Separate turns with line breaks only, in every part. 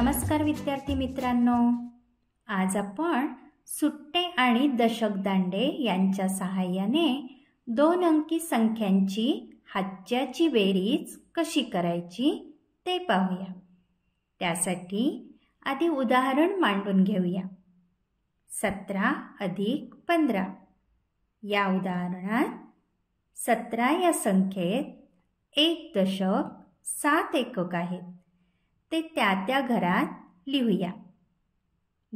नमस्कार विद्यार्थी मित्रांनो आज आपण सुट्टे आणि दांडे यांच्या सहाय्याने दोन अंकी संख्यांची हातच्याची बेरीज कशी करायची ते पाहूया त्यासाठी आधी उदाहरण मांडून घेऊया सतरा अधिक पंधरा या उदाहरणात सतरा या संख्येत एक दशक सात एकक आहेत ते त्या त्या घरात लिहूया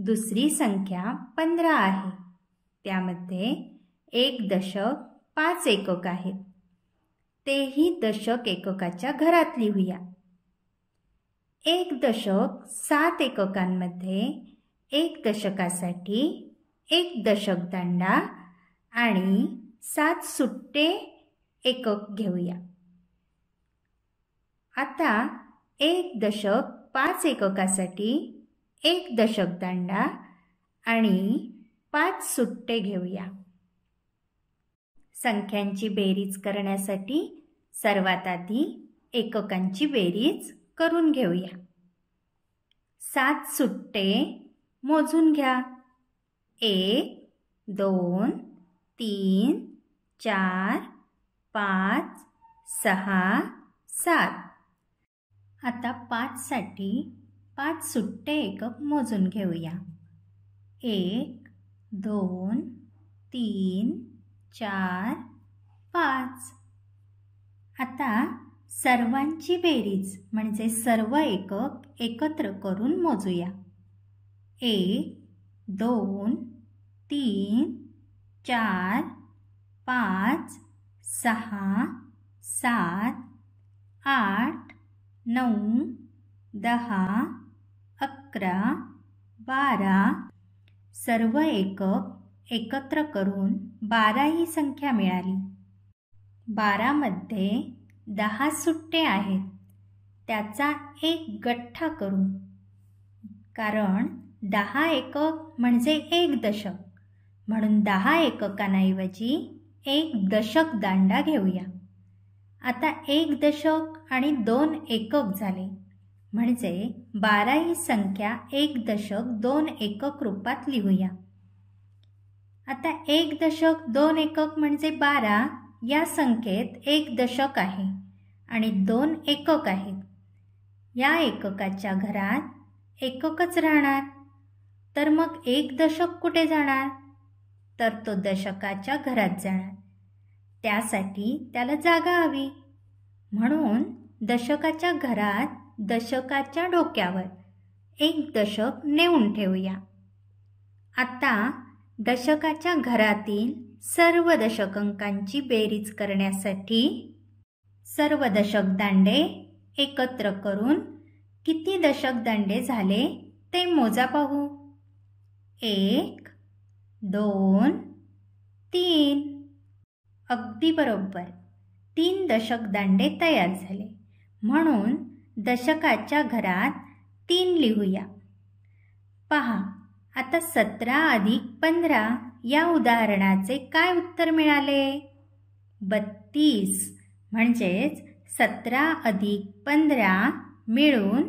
दुसरी संख्या पंधरा आहे त्यामध्ये एक दशक पाच एकक आहेत तेही दशक एककाच्या घरात लिहूया एक दशक सात एककांमध्ये एक दशकासाठी एक दशक दांडा आणि सात सुट्टे एकक घेऊया आता एक दशक पाच एककासाठी एक दशक दांडा आणि पाच सुट्टे घेऊया संख्यांची बेरीज करण्यासाठी सर्वात आधी एककांची बेरीज करून घेऊया सात सुट्टे मोजून घ्या एक दोन तीन चार पाच सहा सात आता पाचसाठी पाच सुट्टे एकक मोजून घेऊया एक दोन तीन चार पाच आता सर्वांची बेरीज म्हणजे सर्व एकक एकत्र करून मोजूया एक दोन तीन चार पाच सहा सात नऊ दहा अकरा बारा सर्व एकक एकत्र करून बारा ही संख्या मिळाली बारामध्ये दहा सुट्टे आहेत त्याचा एक गठ्ठा करू कारण दहा एकक म्हणजे एक दशक म्हणून दहा एककांऐवजी एक दशक दांडा घेऊया आता एक दशक आणि दोन एकक झाले म्हणजे बारा ही संख्या एक दशक दोन एकक रूपात लिहूया आता एक दशक दोन एकक म्हणजे बारा या संख्येत एक दशक आहे आणि दोन एकक आहेत या एककाच्या घरात एककच राहणार तर मग एक दशक कुठे जाणार तर तो दशकाच्या घरात जाणार त्यासाठी त्याला जागा हवी म्हणून दशकाच्या घरात दशकाच्या डोक्यावर एक दशक नेऊन ठेवूया आता दशकाच्या घरातील सर्व दशक अंकांची बेरीज करण्यासाठी सर्व दशक दांडे एकत्र करून किती दशक दांडे झाले ते मोजा पाहू एक दोन तीन अगदी बरोबर तीन दशक दांडे तयार झाले म्हणून दशकाच्या घरात तीन लिहूया पहा आता सतरा अधिक पंधरा या उदाहरणाचे काय उत्तर मिळाले बत्तीस म्हणजेच सतरा अधिक पंधरा मिळून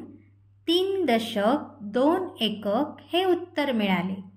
तीन दशक दोन एकक हे उत्तर मिळाले